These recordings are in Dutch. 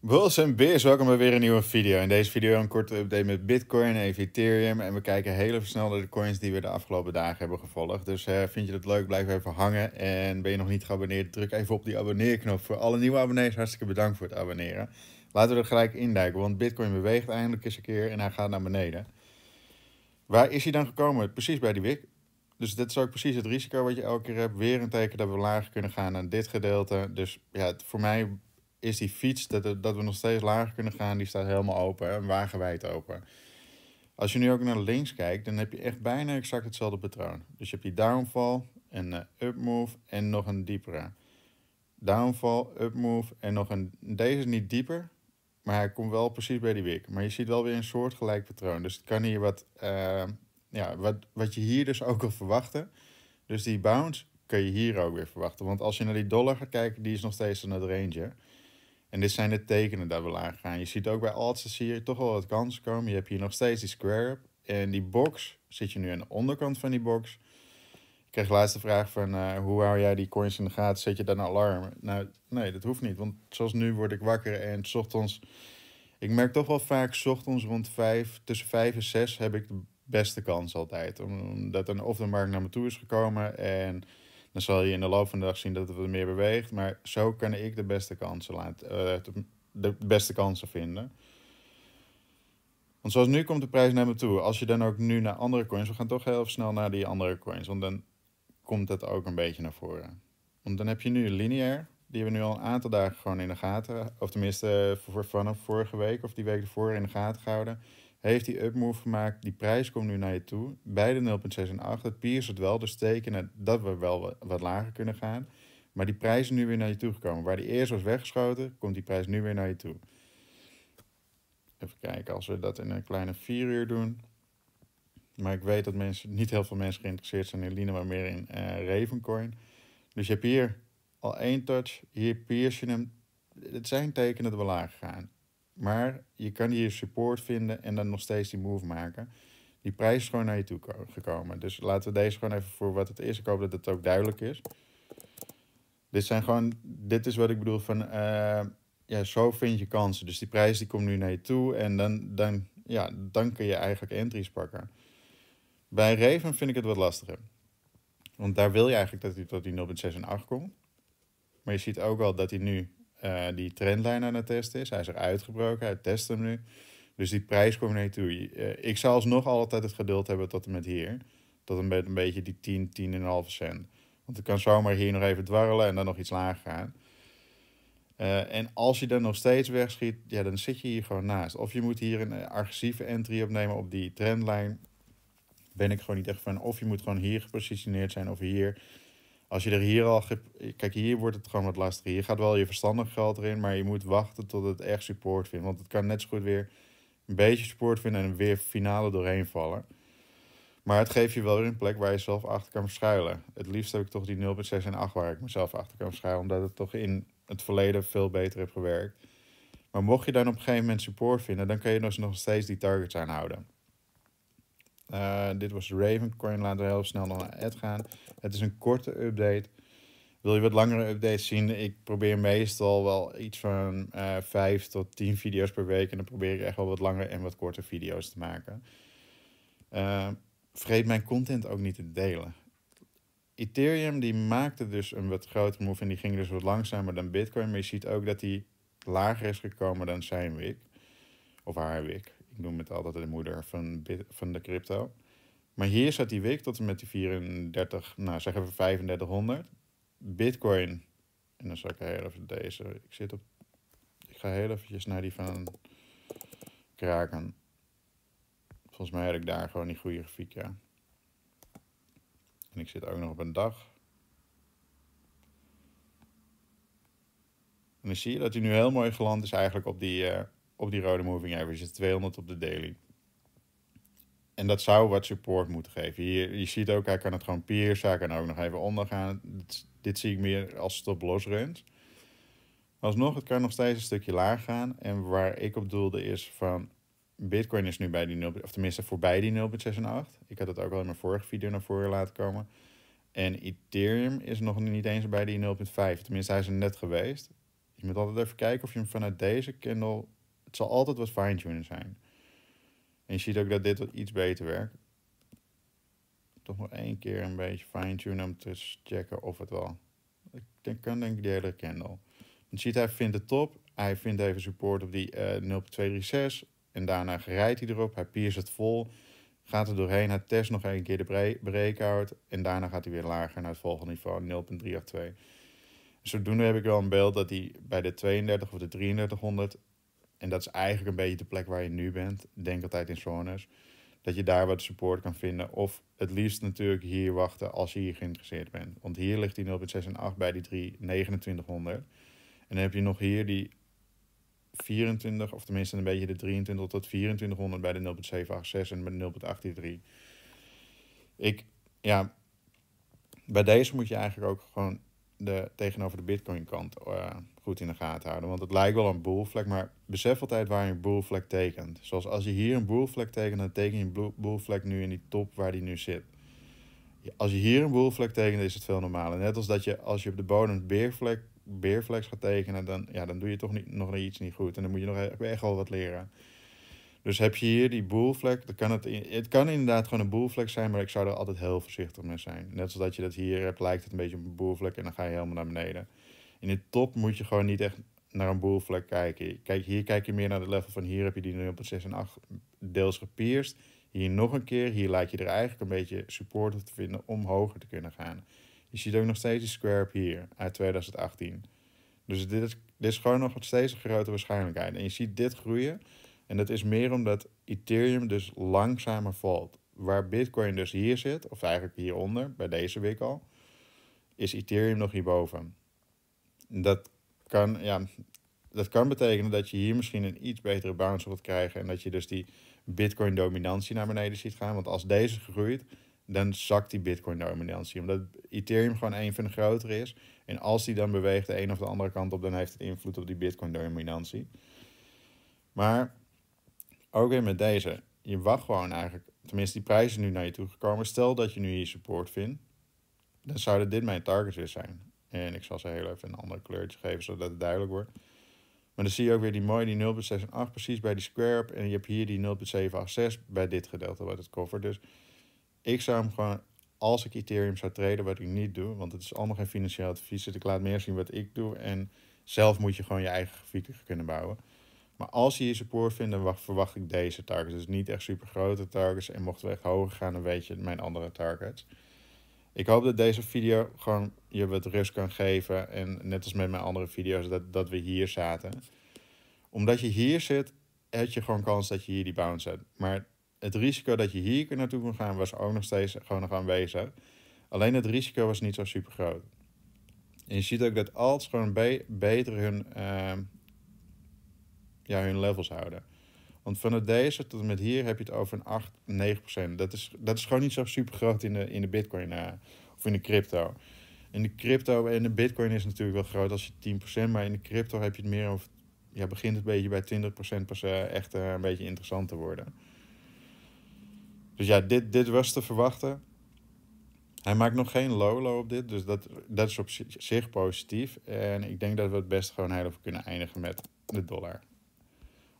Wilson Beers, welkom bij weer een nieuwe video. In deze video een korte update met Bitcoin en Ethereum. En we kijken heel snel naar de coins die we de afgelopen dagen hebben gevolgd. Dus eh, vind je dat leuk, blijf even hangen. En ben je nog niet geabonneerd, druk even op die abonneerknop. Voor alle nieuwe abonnees, hartstikke bedankt voor het abonneren. Laten we er gelijk induiken, want Bitcoin beweegt eindelijk eens een keer en hij gaat naar beneden. Waar is hij dan gekomen? Precies bij die wick. Dus dit is ook precies het risico wat je elke keer hebt. Weer een teken dat we lager kunnen gaan aan dit gedeelte. Dus ja, voor mij is die fiets, dat, dat we nog steeds lager kunnen gaan, die staat helemaal open en wagenwijd open. Als je nu ook naar links kijkt, dan heb je echt bijna exact hetzelfde patroon. Dus je hebt die downfall, een eh, upmove en nog een diepere. Downfall, upmove en nog een... Deze is niet dieper, maar hij komt wel precies bij die wik. Maar je ziet wel weer een soortgelijk patroon. Dus het kan hier wat... Eh, ja, wat, wat je hier dus ook wil verwachten. Dus die bounce kun je hier ook weer verwachten. Want als je naar die dollar gaat kijken, die is nog steeds aan het range. En dit zijn de tekenen dat we laag gaan. Je ziet ook bij alts hier toch wel wat kansen komen. Je hebt hier nog steeds die square up. En die box zit je nu aan de onderkant van die box. Ik kreeg laatst de vraag van eh, hoe hou jij die coins in de gaten? Zet je dan een alarm? Nou, nee, dat hoeft niet. Want zoals nu word ik wakker en ochtends... Ik merk toch wel vaak s ochtends rond vijf, tussen vijf en zes heb ik de beste kans altijd. Omdat een of de markt naar me toe is gekomen en dan zal je in de loop van de dag zien dat het wat meer beweegt. Maar zo kan ik de beste kansen, laten, eh, de beste kansen vinden. Want zoals nu komt de prijs naar me toe. Als je dan ook nu naar andere coins... We gaan toch heel snel naar die andere coins. Want dan komt het ook een beetje naar voren. Want dan heb je nu lineair. Die we nu al een aantal dagen gewoon in de gaten. Of tenminste eh, vanaf vorige week of die week ervoor in de gaten gehouden heeft die upmove gemaakt. Die prijs komt nu naar je toe. Beide 0,6 en 8. Het piers het wel, dus tekenen dat we wel wat lager kunnen gaan. Maar die prijs is nu weer naar je toe gekomen. Waar die eerst was weggeschoten, komt die prijs nu weer naar je toe. Even kijken, als we dat in een kleine 4 uur doen. Maar ik weet dat mensen, niet heel veel mensen geïnteresseerd zijn in Lina, maar meer in uh, Ravencoin. Dus je hebt hier al één touch. Hier pierce je hem. Het zijn tekenen dat we laag gaan. Maar je kan hier support vinden en dan nog steeds die move maken. Die prijs is gewoon naar je toe gekomen. Dus laten we deze gewoon even voor wat het is. Ik hoop dat het ook duidelijk is. Dit, zijn gewoon, dit is wat ik bedoel van... Eh, ja, zo vind je kansen. Dus die prijs die komt nu naar je toe. En dan, dan, ja, dan kun je eigenlijk entries pakken. Bij Raven vind ik het wat lastiger. Want daar wil je eigenlijk dat hij tot die 0.6 en 8 komt. Maar je ziet ook wel dat hij nu eh, die trendlijn aan het testen is. Hij is er uitgebroken, hij test hem nu. Dus die prijs komt niet toe. Eh, ik zal alsnog altijd het geduld hebben tot en met hier. Tot een, een beetje die 10, 10,5 cent. Want ik kan zomaar hier nog even dwarrelen en dan nog iets lager gaan. Eh, en als je dan nog steeds wegschiet, ja, dan zit je hier gewoon naast. Of je moet hier een agressieve entry opnemen op die trendlijn. Ben ik gewoon niet echt van. Of je moet gewoon hier gepositioneerd zijn of hier. Als je er hier al... Kijk, hier wordt het gewoon wat lastiger. Hier gaat wel je verstandig geld erin, maar je moet wachten tot het echt support vindt. Want het kan net zo goed weer een beetje support vinden en weer finale doorheen vallen. Maar het geeft je wel weer een plek waar je zelf achter kan verschuilen. Het liefst heb ik toch die 0,6 en 8 waar ik mezelf achter kan verschuilen. Omdat het toch in het verleden veel beter heb gewerkt. Maar mocht je dan op een gegeven moment support vinden, dan kun je nog steeds die targets aanhouden. Eh, dit was Ravencoin. Laten we heel snel naar Ed gaan. Het is een korte update. Wil je wat langere updates zien? Ik probeer meestal wel iets van uh, eh, 5 tot 10 video's per week. En dan probeer ik echt wel wat langere en wat korte video's te maken. Uh, vergeet mijn content ook niet te delen. Ethereum die maakte dus een wat grotere move en die ging dus wat langzamer dan Bitcoin. Maar je ziet ook dat die lager is gekomen dan zijn wick. Of haar wick. Ik noem het altijd de moeder van, van de crypto. Maar hier staat die week tot en met die 34, nou zeggen we 3500. Bitcoin. En dan zal ik heel even deze. Ik zit op. Ik ga heel eventjes naar die van kraken. Volgens mij heb ik daar gewoon die goede grafiek, ja. En ik zit ook nog op een dag. En dan zie je dat hij nu heel mooi geland is eigenlijk op die eh, op die rode moving average, 200 op de daily. En dat zou wat support moeten geven. Hier, je ziet ook, hij kan het gewoon piercen, hij kan ook nog even ondergaan. Dit, dit zie ik meer als stop los runs. Alsnog, het kan nog steeds een stukje laag gaan. En waar ik op doelde is van, Bitcoin is nu bij die 0, of tenminste voorbij die 0,6 Ik had het ook al in mijn vorige video naar voren laten komen. En Ethereum is nog niet eens bij die 0,5. Tenminste, hij is er net geweest. Je moet altijd even kijken of je hem vanuit deze candle het zal altijd wat fine-tunen zijn. En je ziet ook dat dit wat iets beter werkt. Toch nog één keer een beetje fine-tunen om te checken of het wel. Ik kan denk ik die hele candle. Je ziet hij vindt het top. Hij vindt even support op die uh, eh, 0.236. En daarna rijdt hij erop. Hij pierst het vol. Gaat er doorheen. Hij test nog één keer de breakout. En daarna gaat hij weer lager naar het volgende niveau. 0.382. Zodoende heb ik wel een beeld dat hij bij de 32 of de 3300 en dat is eigenlijk een beetje de plek waar je nu bent. Denk altijd in zones. Dat je daar wat support kan vinden. Of het liefst natuurlijk hier wachten als je hier geïnteresseerd bent. Want hier ligt die 0.6 en 8 bij die 3, 2900. En dan heb je nog hier die 24, of tenminste een beetje de 23 tot 2400 bij de 0.786 en bij de 0.843. Ik, ja, bij deze moet je eigenlijk ook gewoon de, tegenover de Bitcoin kant eh, goed in de gaten houden. Want het lijkt wel een boelvlek, maar besef altijd waar je een boelvlek tekent. Zoals als je hier een boelvlek tekent, dan teken je een boelvlek nu in die top waar die nu zit. Als je hier een boelvlek tekent, is het veel normaler. Net als dat je als je op de bodem een beervlek, beervlek gaat tekenen, dan, ja, dan doe je toch niet, nog iets niet goed. En dan moet je nog e-, echt wel wat leren. Dus heb je hier die boelvlek, dan kan het, het kan inderdaad gewoon een boelvlek zijn, maar ik zou er altijd heel voorzichtig mee zijn. Net zoals dat je dat hier hebt, lijkt het een beetje op een boelvlek en dan ga je helemaal naar beneden in de top moet je gewoon niet echt naar een boelvlek kijken. Kijk, hier kijk je meer naar het level van hier heb je die 0.6 en 8 deels gepierst. Hier nog een keer, hier laat je er eigenlijk een beetje support op te vinden om hoger te kunnen gaan. Je ziet ook nog steeds die square up hier uit 2018. Dus dit is, dit is gewoon nog wat steeds een grote waarschijnlijkheid. En je ziet dit groeien. En dat is meer omdat Ethereum dus langzamer valt. Waar Bitcoin dus hier zit, of eigenlijk hieronder, bij deze wikkel, is Ethereum nog hierboven dat kan, ja, dat kan betekenen dat je hier misschien een iets betere bounce wilt krijgen. En dat je dus die Bitcoin-dominantie naar beneden ziet gaan. Want als deze groeit, dan zakt die Bitcoin-dominantie. Omdat Ethereum gewoon een van de grotere is. En als die dan beweegt de een of de andere kant op, dan heeft het invloed op die Bitcoin-dominantie. Maar ook weer met deze. Je wacht gewoon eigenlijk. Tenminste, die prijzen nu naar je toe gekomen. Stel dat je nu hier support vindt. Dan zouden dit mijn targets weer zijn. En ik zal ze heel even een andere kleurtje geven, zodat het duidelijk wordt. Maar dan zie je ook weer die mooie, die 0.68 precies bij die square En je hebt hier die 0.786 bij dit gedeelte wat het cover. Dus ik zou hem gewoon, als ik Ethereum zou traden, wat ik niet doe. Want het is allemaal geen financieel advies. Dus ik laat meer zien wat ik doe. En zelf moet je gewoon je eigen grafieken kunnen bouwen. Maar als je je support vindt, dan verwacht ik deze targets. Dus niet echt super grote targets. En mochten we echt hoger gaan, dan weet je mijn andere targets. Ik hoop dat deze video gewoon je wat rust kan geven. En net als met mijn andere video's, dat, dat we hier zaten. Omdat je hier zit, heb je gewoon kans dat je hier die bounce hebt. Maar het risico dat je hier naartoe kon gaan, was ook nog steeds gewoon nog aanwezig. Alleen het risico was niet zo super groot. En je ziet ook dat alts gewoon beter hun, ehm, ja, hun levels houden. Want vanuit deze tot en met hier heb je het over een 8, 9 procent. Dat is, dat is gewoon niet zo super groot in de, in de bitcoin eh, of in de crypto in de crypto en de bitcoin is natuurlijk wel groot als je 10%, maar in de crypto heb je het meer of ja, begint het een beetje bij 20% pas echt eh, een beetje interessant te worden. Dus ja, dit, dit was te verwachten. Hij maakt nog geen Lolo op dit, dus dat, dat is op zich positief. En ik denk dat we het best gewoon heel even kunnen eindigen met de dollar.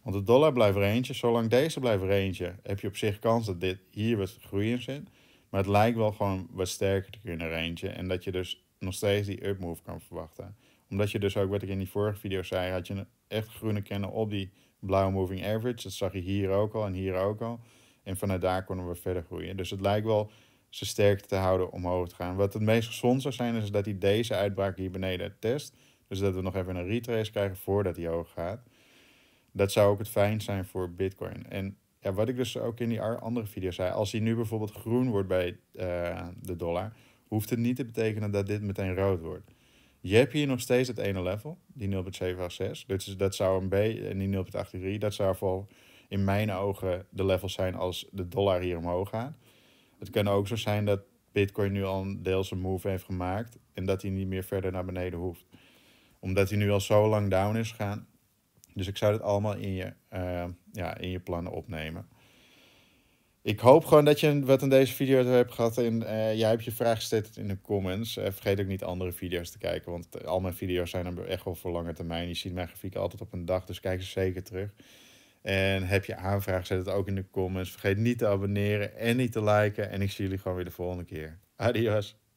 Want de dollar blijft er eentje. Zolang deze blijft er eentje, heb je op zich kans dat dit hier wat groei in zit. Maar het lijkt wel gewoon wat sterker te kunnen rangen. En dat je dus nog steeds die upmove kan verwachten. Omdat je dus ook, wat ik in die vorige video zei, had je een echt groene kennen op die blauwe moving average. Dat zag je hier ook al en hier ook al. En vanuit daar konden we verder groeien. Dus het lijkt wel ze sterk te houden omhoog te gaan. Wat het meest gezond zou zijn, is dat hij deze uitbraak hier beneden test. Dus dat we nog even een retrace krijgen voordat hij hoog gaat. Dat zou ook het fijn zijn voor Bitcoin. En ja, wat ik dus ook in die andere video zei, als hij nu bijvoorbeeld groen wordt bij eh, de dollar, hoeft het niet te betekenen dat dit meteen rood wordt. Je hebt hier nog steeds het ene level, die 0.786. Dus dat zou een B en die 0.83, dat zou voor in mijn ogen de level zijn als de dollar hier omhoog gaat. Het kan ook zo zijn dat Bitcoin nu al een deels een move heeft gemaakt en dat hij niet meer verder naar beneden hoeft. Omdat hij nu al zo lang down is gegaan, dus ik zou dat allemaal in je, eh, ja, in je plannen opnemen. Ik hoop gewoon dat je wat aan deze video hebt gehad. En eh, jij hebt je vraag gesteld in de comments. Eh, vergeet ook niet andere video's te kijken. Want al mijn video's zijn echt wel voor lange termijn. Je ziet mijn grafiek altijd op een dag. Dus kijk ze zeker terug. En heb je aanvraag, zet het ook in de comments. Vergeet niet te abonneren en niet te liken. En ik zie jullie gewoon weer de volgende keer. Adios.